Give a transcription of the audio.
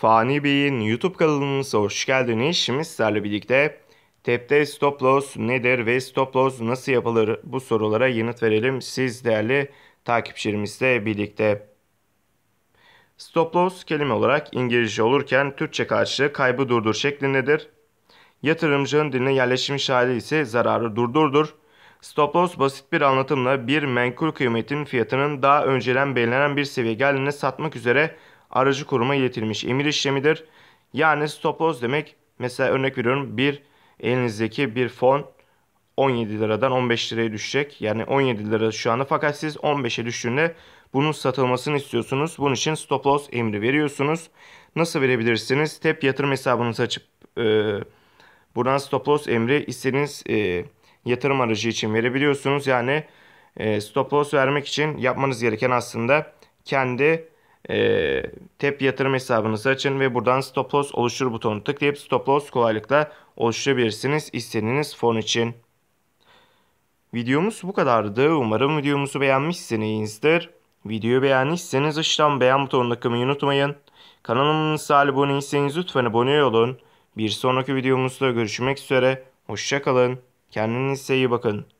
Fani Bey'in YouTube kanalımıza hoş geldiniz. Şimdi sizlerle birlikte Tepte stop loss nedir ve stop loss nasıl yapılır bu sorulara yanıt verelim siz değerli takipçilerimizle birlikte. Stop loss kelime olarak İngilizce olurken Türkçe karşılığı kaybı durdur şeklindedir. Yatırımcının diline yerleşmiş hali ise zararı durdurdur. Stop loss basit bir anlatımla bir menkul kıymetin fiyatının daha önceden belirlenen bir seviye geldiğinde satmak üzere aracı kuruma iletilmiş emir işlemidir. Yani stop loss demek mesela örnek veriyorum bir elinizdeki bir fon 17 liradan 15 liraya düşecek. Yani 17 lira şu anda fakat siz 15'e düştüğünde bunun satılmasını istiyorsunuz. Bunun için stop loss emri veriyorsunuz. Nasıl verebilirsiniz? Tep yatırım hesabınızı açıp e, buradan stop loss emri istediğiniz e, yatırım aracı için verebiliyorsunuz. Yani e, stop loss vermek için yapmanız gereken aslında kendi e, ee, TEP yatırım hesabınızı açın ve buradan stop loss oluştur butonu tıklayıp stop loss kolaylıkla oluşturabilirsiniz istediğiniz fon için. Videomuz bu kadardı. Umarım videomuzu beğenmişsinizdir. Videoyu beğendiyseniz aşağıdan beğen butonuna kımayı unutmayın. abone aboneyseniz lütfen abone olun. Bir sonraki videomuzda görüşmek üzere. Hoşçakalın. Kendinize iyi bakın.